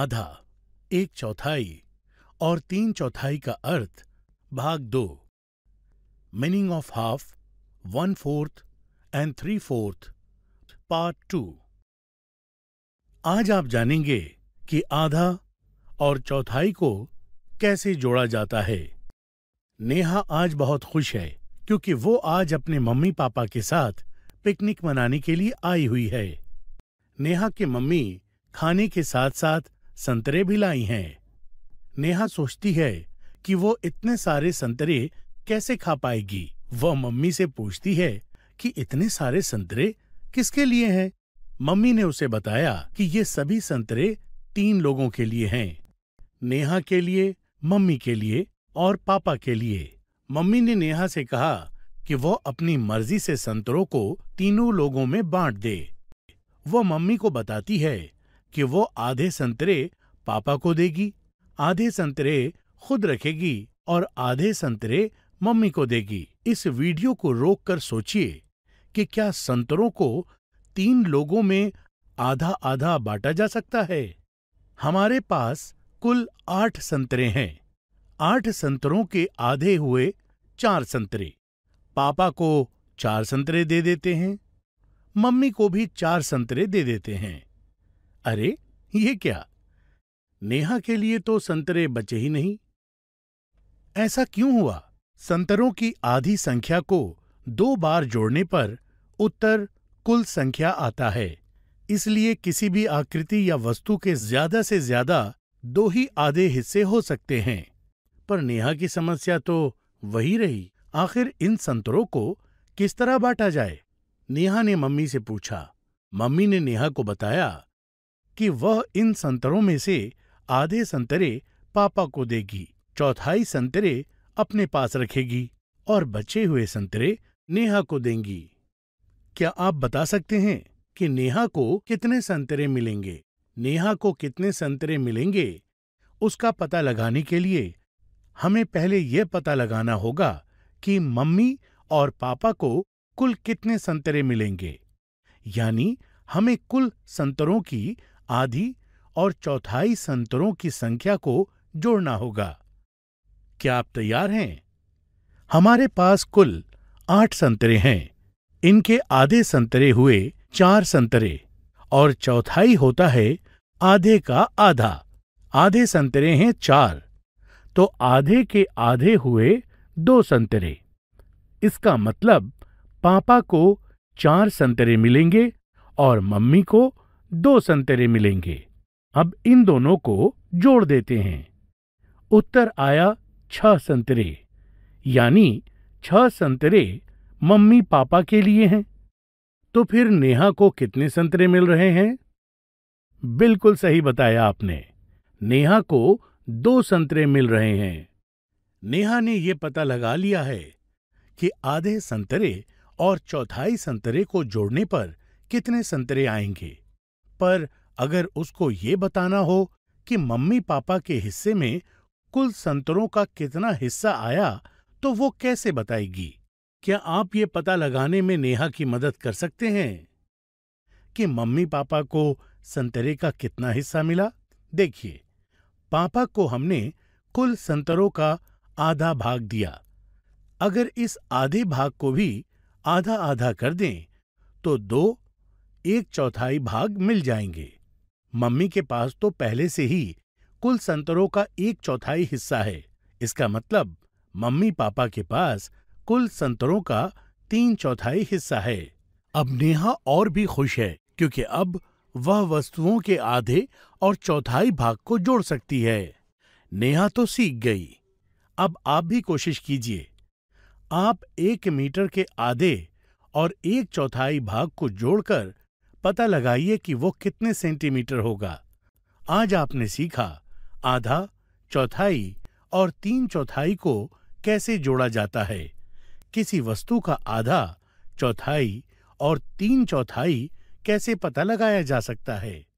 आधा एक चौथाई और तीन चौथाई का अर्थ भाग दो meaning of half one fourth and three fourth part two आज आप जानेंगे कि आधा और चौथाई को कैसे जोड़ा जाता है नेहा आज बहुत खुश है क्योंकि वो आज अपने मम्मी पापा के साथ पिकनिक मनाने के लिए आई हुई है नेहा के मम्मी खाने के साथ साथ संतरे भी लाई हैं नेहा सोचती है कि वो इतने सारे संतरे कैसे खा पाएगी वह मम्मी से पूछती है कि इतने सारे संतरे किसके लिए हैं मम्मी ने उसे बताया कि ये सभी संतरे तीन लोगों के लिए हैं नेहा के लिए मम्मी के लिए और पापा के लिए मम्मी ने नेहा से कहा कि वह अपनी मर्जी से संतरों को तीनों लोगों में बांट दे वह मम्मी को बताती है कि वो आधे संतरे पापा को देगी आधे संतरे खुद रखेगी और आधे संतरे मम्मी को देगी इस वीडियो को रोक कर सोचिए कि क्या संतरों को तीन लोगों में आधा आधा बांटा जा सकता है हमारे पास कुल आठ संतरे हैं आठ संतरों के आधे हुए चार संतरे पापा को चार संतरे दे देते हैं मम्मी को भी चार संतरे दे देते हैं अरे ये क्या नेहा के लिए तो संतरे बचे ही नहीं ऐसा क्यों हुआ संतरों की आधी संख्या को दो बार जोड़ने पर उत्तर कुल संख्या आता है इसलिए किसी भी आकृति या वस्तु के ज्यादा से ज्यादा दो ही आधे हिस्से हो सकते हैं पर नेहा की समस्या तो वही रही आखिर इन संतरों को किस तरह बांटा जाए नेहा ने मम्मी से पूछा मम्मी ने नेहा को बताया कि वह इन संतरों में से आधे संतरे पापा को देगी चौथाई संतरे अपने पास रखेगी और बचे हुए संतरे नेहा को देंगी क्या आप बता सकते हैं कि नेहा को कितने संतरे मिलेंगे नेहा को कितने संतरे मिलेंगे उसका पता लगाने के लिए हमें पहले यह पता लगाना होगा कि मम्मी और पापा को कुल कितने संतरे मिलेंगे यानी हमें कुल संतरों की आधी और चौथाई संतरों की संख्या को जोड़ना होगा क्या आप तैयार हैं हमारे पास कुल आठ संतरे हैं इनके आधे संतरे हुए चार संतरे और चौथाई होता है आधे का आधा आधे संतरे हैं चार तो आधे के आधे हुए दो संतरे इसका मतलब पापा को चार संतरे मिलेंगे और मम्मी को दो संतरे मिलेंगे अब इन दोनों को जोड़ देते हैं उत्तर आया छह संतरे यानी छह संतरे मम्मी पापा के लिए हैं तो फिर नेहा को कितने संतरे मिल रहे हैं बिल्कुल सही बताया आपने नेहा को दो संतरे मिल रहे हैं नेहा ने यह पता लगा लिया है कि आधे संतरे और चौथाई संतरे को जोड़ने पर कितने संतरे आएंगे पर अगर उसको ये बताना हो कि मम्मी पापा के हिस्से में कुल संतरों का कितना हिस्सा आया तो वो कैसे बताएगी क्या आप ये पता लगाने में नेहा की मदद कर सकते हैं कि मम्मी पापा को संतरे का कितना हिस्सा मिला देखिए पापा को हमने कुल संतरों का आधा भाग दिया अगर इस आधे भाग को भी आधा आधा कर दें तो दो एक चौथाई भाग मिल जाएंगे मम्मी के पास तो पहले से ही कुल संतरों का एक चौथाई हिस्सा है इसका मतलब मम्मी पापा के पास कुल संतरों का तीन चौथाई हिस्सा है अब नेहा और भी खुश है क्योंकि अब वह वस्तुओं के आधे और चौथाई भाग को जोड़ सकती है नेहा तो सीख गई अब आप भी कोशिश कीजिए आप एक मीटर के आधे और एक चौथाई भाग को जोड़कर पता लगाइए कि वो कितने सेंटीमीटर होगा आज आपने सीखा आधा चौथाई और तीन चौथाई को कैसे जोड़ा जाता है किसी वस्तु का आधा चौथाई और तीन चौथाई कैसे पता लगाया जा सकता है